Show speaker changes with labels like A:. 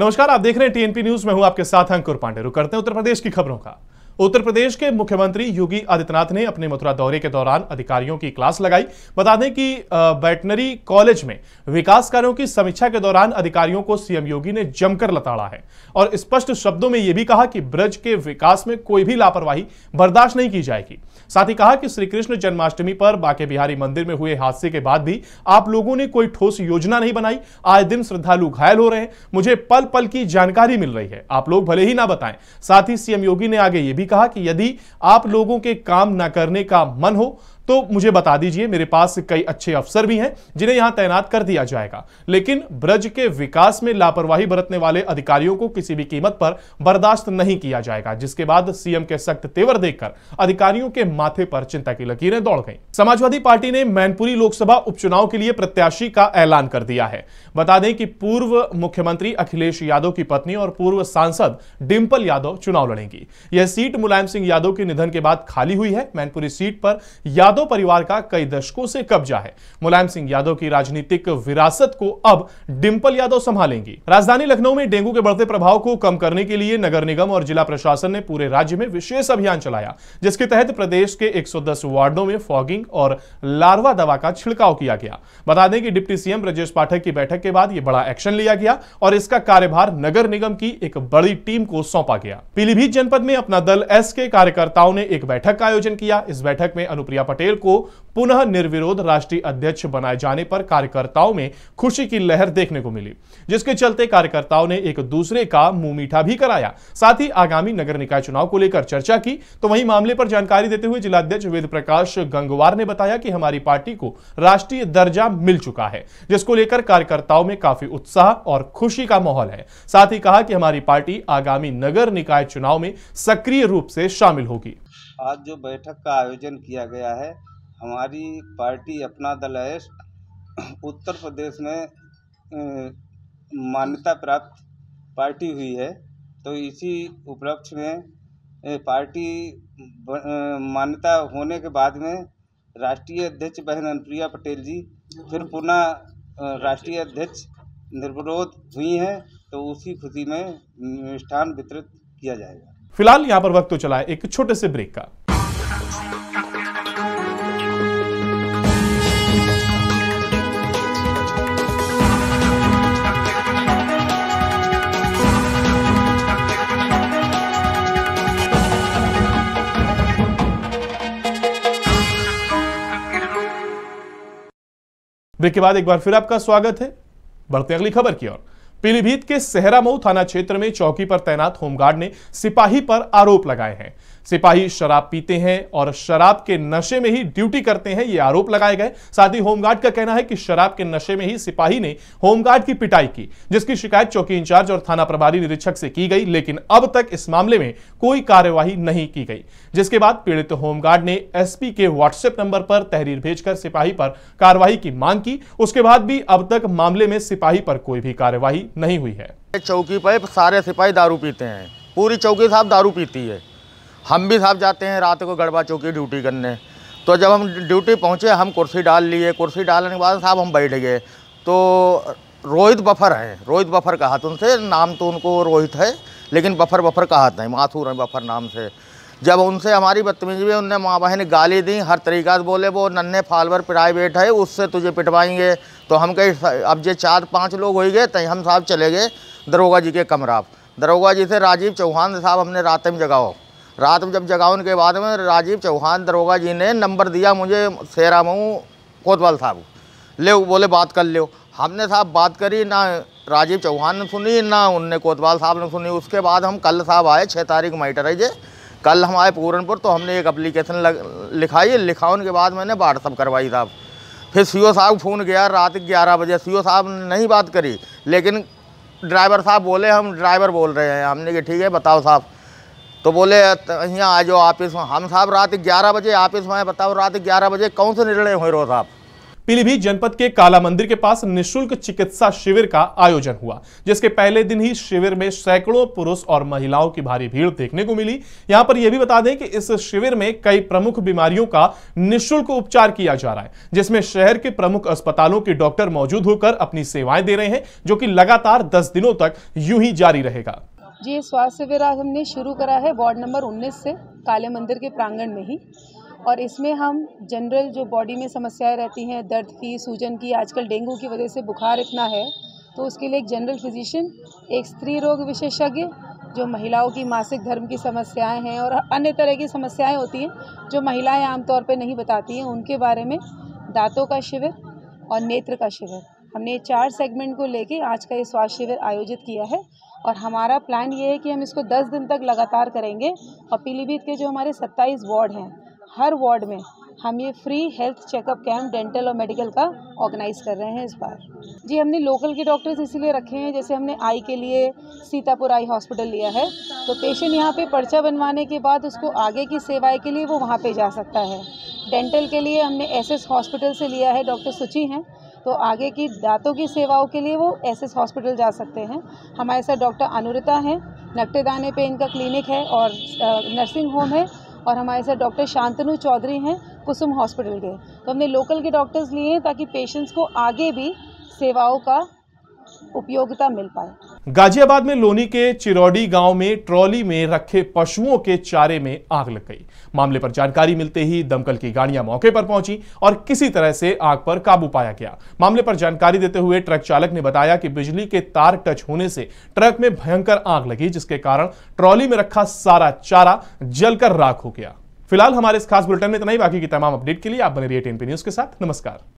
A: नमस्कार आप देख रहे हैं टीएनपी न्यूज में हूं आपके साथ अंकुर पांडे रुक करते हैं उत्तर प्रदेश की खबरों का उत्तर प्रदेश के मुख्यमंत्री योगी आदित्यनाथ ने अपने मथुरा दौरे के दौरान अधिकारियों की क्लास लगाई बता दें कि बैटनरी कॉलेज में विकास कार्यों की समीक्षा के दौरान अधिकारियों को सीएम योगी ने जमकर लताड़ा है और स्पष्ट शब्दों में यह भी कहा कि ब्रज के विकास में कोई भी लापरवाही बर्दाश्त नहीं की जाएगी साथ ही कहा कि श्रीकृष्ण जन्माष्टमी पर बाके बिहारी मंदिर में हुए हादसे के बाद भी आप लोगों ने कोई ठोस योजना नहीं बनाई आज दिन श्रद्धालु घायल हो रहे हैं मुझे पल पल की जानकारी मिल रही है आप लोग भले ही ना बताएं साथ ही सीएम योगी ने आगे यह भी कहा कि यदि आप लोगों के काम ना करने का मन हो तो मुझे बता दीजिए मेरे पास कई अच्छे अफसर भी हैं जिन्हें यहां तैनात कर दिया जाएगा लेकिन ब्रज के विकास में लापरवाही बरतने वाले अधिकारियों को किसी भी कीमत पर बर्दाश्त नहीं किया जाएगा जिसके बाद सीएम के सख्त तेवर देखकर अधिकारियों के माथे पर चिंता की लकीरें दौड़ गई समाजवादी पार्टी ने मैनपुरी लोकसभा उपचुनाव के लिए प्रत्याशी का ऐलान कर दिया है बता दें कि पूर्व मुख्यमंत्री अखिलेश यादव की पत्नी और पूर्व सांसद डिम्पल यादव चुनाव लड़ेंगी यह सीट मुलायम सिंह यादव के निधन के बाद खाली हुई है मैनपुरी सीट पर यादव यादव परिवार का कई दशकों से कब्जा है मुलायम सिंह यादव की राजनीतिक विरासत को अब डिम्पल यादव संभालेंगी राजधानी लखनऊ में डेंगू के बढ़ते प्रभाव को कम करने के लिए नगर निगम और जिला प्रशासन ने पूरे राज्य में विशेष अभियान चलाया जिसके तहत प्रदेश के एक वार्डों में फॉगिंग और लार्वा दवा का छिड़काव किया गया बता दें कि डिप्टी सीएम ब्रजेश पाठक की बैठक के बाद यह बड़ा एक्शन लिया गया और इसका कार्यभार नगर निगम की एक बड़ी टीम को सौंपा गया पीलीभीत जनपद में अपना दल एस के कार्यकर्ताओं ने एक बैठक का आयोजन किया इस बैठक में अनुप्रिया पटेल पटेल को पुनः निर्विरोध राष्ट्रीय अध्यक्ष बनाए जाने पर कार्यकर्ताओं में खुशी की लहर देखने को मिली जिसके चलते कार्यकर्ताओं ने एक दूसरे का मुंह मीठा भी कराया साथ ही आगामी नगर निकाय चुनाव को लेकर चर्चा की तो वहीं मामले पर जानकारी देते हुए जिलाध्यक्ष वेद प्रकाश गंगवार ने बताया कि हमारी पार्टी को राष्ट्रीय दर्जा मिल चुका है जिसको लेकर कार्यकर्ताओं में काफी उत्साह और खुशी का माहौल है साथ ही कहा कि हमारी पार्टी आगामी नगर निकाय चुनाव में सक्रिय रूप से शामिल होगी
B: आज जो बैठक का आयोजन किया गया है हमारी पार्टी अपना दल है उत्तर प्रदेश में मान्यता प्राप्त पार्टी हुई है तो इसी उपलक्ष्य में पार्टी मान्यता होने के बाद में राष्ट्रीय अध्यक्ष बहन अनुप्रिया पटेल जी फिर पुनः राष्ट्रीय अध्यक्ष निर्विरोध हुई हैं तो उसी खुशी में मिष्ठान वितरित किया जाएगा
A: फिलहाल यहां पर वक्त तो चला है एक छोटे से ब्रेक का ब्रेक के बाद एक बार फिर आपका स्वागत है बढ़ते अगली खबर की ओर पीलीभीत के सेहरामऊ थाना क्षेत्र में चौकी पर तैनात होमगार्ड ने सिपाही पर आरोप लगाए हैं सिपाही शराब पीते हैं और शराब के नशे में ही ड्यूटी करते हैं ये आरोप लगाए गए साथ ही होमगार्ड का कहना है कि शराब के नशे में ही सिपाही ने होमगार्ड की पिटाई की जिसकी शिकायत चौकी इंचार्ज और थाना प्रभारी निरीक्षक से की गई लेकिन अब तक इस मामले में कोई कार्यवाही नहीं की गई जिसके बाद पीड़ित होमगार्ड ने एसपी के व्हाट्सएप नंबर पर तहरीर भेजकर सिपाही पर कार्रवाई की मांग की उसके बाद भी अब तक मामले में सिपाही पर कोई भी कार्यवाही नहीं हुई है चौकी पर सारे सिपाही दारू पीते हैं पूरी चौकी साहब दारू पीती है हम भी साहब जाते
B: हैं रात को गड़बा चौकी ड्यूटी करने तो जब हम ड्यूटी पहुँचे हम कुर्सी डाल लिए कुर्सी डालने के बाद साहब हम बैठ गए तो रोहित बफर हैं रोहित बफर कहा था उनसे नाम तो उनको रोहित है लेकिन बफर बफर कहा था माथुर हैं बफर नाम से जब उनसे हमारी बदतमीजी हुई उनने माँ बहन गाली दी हर तरीक़ा से बोले वो नन्हे फालवर प्राइवेट है उससे तुझे पिटवाएंगे तो हम कहे अब जे चार पाँच लोग हो गए तो हम साहब चले गए दरोगा जी के कमरा दरोगा जी से राजीव चौहान साहब हमने रात में जगाओ रात में जब जगाओ उनके बाद में राजीव चौहान दरोगा जी ने नंबर दिया मुझे शेरा मऊ कोतवाल साहब ले बोले बात कर लो हमने साहब बात करी ना राजीव चौहान ने सुनी ना उनने कोतवाल साहब ने सुनी उसके बाद हम कल साहब आए छः तारीख माइटर है जे कल हम आए पूरनपुर तो हमने एक अप्लीकेशन लिखाई लिखा उनके बाद मैंने व्हाट्सअप करवाई साहब फिर सी साहब फ़ोन गया रात ग्यारह बजे सी साहब ने नहीं बात करी लेकिन ड्राइवर साहब बोले हम ड्राइवर बोल रहे हैं हमने कि ठीक है बताओ साहब तो बोले यहाँ आ जाओ ऑफिस में
A: हम साहब रात ग्यारह बजे ऑफिस में बताओ रात ग्यारह बजे कौन से निर्णय हुए हो साहब पीलीभीत जनपद के काला मंदिर के पास निशुल्क चिकित्सा शिविर का आयोजन हुआ जिसके पहले दिन ही शिविर में सैकड़ों पुरुष और महिलाओं की भारी भीड़ देखने को मिली यहां पर यह भी बता दें कि इस शिविर में कई प्रमुख बीमारियों का निःशुल्क उपचार किया जा रहा है जिसमें शहर के प्रमुख अस्पतालों के डॉक्टर मौजूद होकर अपनी सेवाएं दे रहे हैं जो की लगातार दस दिनों तक यूं ही जारी रहेगा
C: जी स्वास्थ्य शिविर हमने शुरू करा है वार्ड नंबर उन्नीस से काले मंदिर के प्रांगण में ही और इसमें हम जनरल जो बॉडी में समस्याएं रहती हैं दर्द की सूजन की आजकल डेंगू की वजह से बुखार इतना है तो उसके लिए एक जनरल फिजिशियन एक स्त्री रोग विशेषज्ञ जो महिलाओं की मासिक धर्म की समस्याएं हैं और अन्य तरह की समस्याएं होती हैं जो महिलाएं आमतौर पर नहीं बताती हैं उनके बारे में दांतों का शिविर और नेत्र का शिविर हमने चार सेगमेंट को लेके आज का ये स्वास्थ्य शिविर आयोजित किया है और हमारा प्लान ये है कि हम इसको 10 दिन तक लगातार करेंगे और पीलीभीत के जो हमारे 27 वार्ड हैं हर वार्ड में हम ये free health checkup camp dental और मेडिकल का ऑर्गेनाइज कर रहे हैं इस बार जी हमने लोकल के डॉक्टर्स इसीलिए रखे हैं जैसे हमने आई के लिए सीतापुर आई हॉस्पिटल लिया है तो पेशेंट यहाँ पे पर्चा बनवाने के बाद उसको आगे की सेवाएं के लिए वो वहाँ पे जा सकता है डेंटल के लिए हमने एस हॉस्पिटल से लिया है डॉक्टर सुचि हैं तो आगे की दांतों की सेवाओं के लिए वो एस हॉस्पिटल जा सकते हैं हमारे साथ डॉक्टर अनुरता हैं दाने पर इनका क्लिनिक है और नर्सिंग होम है और हमारे साथ डॉक्टर शांतनु चौधरी हैं कुसुम हॉस्पिटल के तो हमने लोकल के डॉक्टर्स लिए हैं ताकि पेशेंट्स को आगे भी सेवाओं का उपयोगिता मिल पाए
A: गाजियाबाद में लोनी के चिरौडी गांव में ट्रॉली में रखे पशुओं के चारे में आग लग गई मामले पर जानकारी मिलते ही दमकल की गाड़ियां मौके पर पहुंची और किसी तरह से आग पर काबू पाया गया मामले पर जानकारी देते हुए ट्रक चालक ने बताया कि बिजली के तार टच होने से ट्रक में भयंकर आग लगी जिसके कारण ट्रॉली में रखा सारा चारा जलकर राख हो गया फिलहाल हमारे इस खास बुलेटिन में इतना ही बाकी की तमाम अपडेट के लिए आप बने रहिए टेनपी न्यूज के साथ नमस्कार